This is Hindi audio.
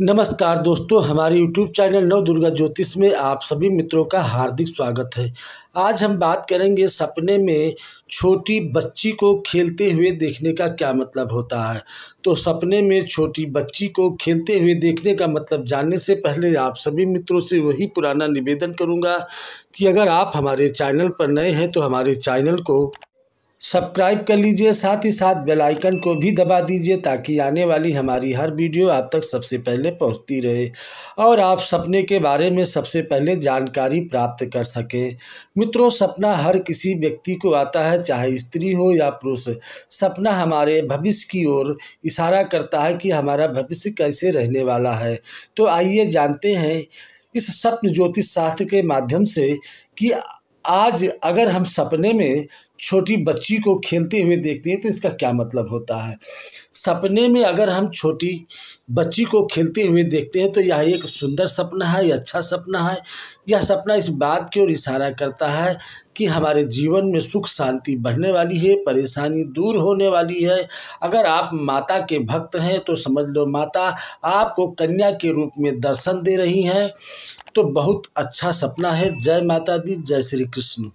नमस्कार दोस्तों हमारे यूट्यूब चैनल नव दुर्गा ज्योतिष में आप सभी मित्रों का हार्दिक स्वागत है आज हम बात करेंगे सपने में छोटी बच्ची को खेलते हुए देखने का क्या मतलब होता है तो सपने में छोटी बच्ची को खेलते हुए देखने का मतलब जानने से पहले आप सभी मित्रों से वही पुराना निवेदन करूँगा कि अगर आप हमारे चैनल पर नए हैं तो हमारे चैनल को सब्सक्राइब कर लीजिए साथ ही साथ बेल आइकन को भी दबा दीजिए ताकि आने वाली हमारी हर वीडियो आप तक सबसे पहले पहुंचती रहे और आप सपने के बारे में सबसे पहले जानकारी प्राप्त कर सकें मित्रों सपना हर किसी व्यक्ति को आता है चाहे स्त्री हो या पुरुष सपना हमारे भविष्य की ओर इशारा करता है कि हमारा भविष्य कैसे रहने वाला है तो आइए जानते हैं इस स्वप्न ज्योतिष शास्त्र के माध्यम से कि आज अगर हम सपने में छोटी बच्ची को खेलते हुए देखते हैं तो इसका क्या मतलब होता है सपने में अगर हम छोटी बच्ची को खेलते हुए देखते हैं तो यह एक सुंदर सपना है या अच्छा सपना है यह सपना इस बात की ओर इशारा करता है कि हमारे जीवन में सुख शांति बढ़ने वाली है परेशानी दूर होने वाली है अगर आप माता के भक्त हैं तो समझ लो माता आपको कन्या के रूप में दर्शन दे रही हैं तो बहुत अच्छा सपना है जय माता दी जय श्री कृष्ण